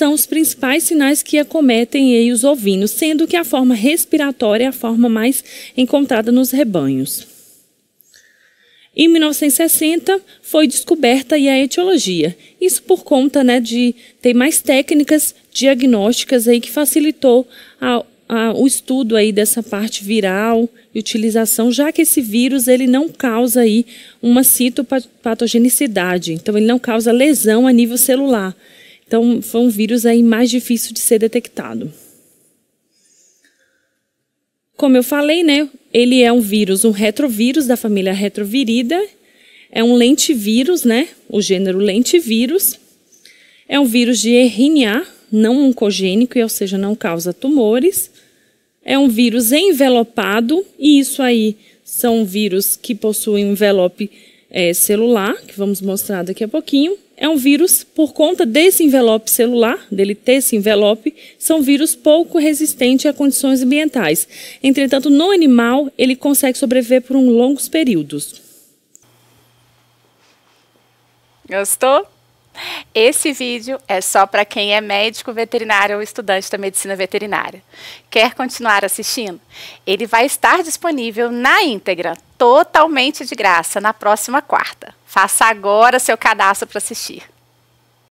são os principais sinais que acometem aí os ovinos, sendo que a forma respiratória é a forma mais encontrada nos rebanhos. Em 1960 foi descoberta a etiologia. Isso por conta né, de ter mais técnicas diagnósticas aí que facilitou a, a, o estudo aí dessa parte viral e utilização, já que esse vírus ele não causa aí uma citopatogenicidade, então ele não causa lesão a nível celular. Então, foi um vírus aí mais difícil de ser detectado. Como eu falei, né, ele é um vírus, um retrovírus da família retrovirida, é um lentivírus, né, o gênero lentivírus. É um vírus de RNA, não oncogênico, ou seja, não causa tumores. É um vírus envelopado, e isso aí são vírus que possuem um envelope é, celular, que vamos mostrar daqui a pouquinho é um vírus, por conta desse envelope celular, dele ter esse envelope, são vírus pouco resistentes a condições ambientais. Entretanto, no animal, ele consegue sobreviver por um longos períodos. Gostou? Esse vídeo é só para quem é médico veterinário ou estudante da medicina veterinária. Quer continuar assistindo? Ele vai estar disponível na íntegra, totalmente de graça, na próxima quarta. Faça agora seu cadastro para assistir.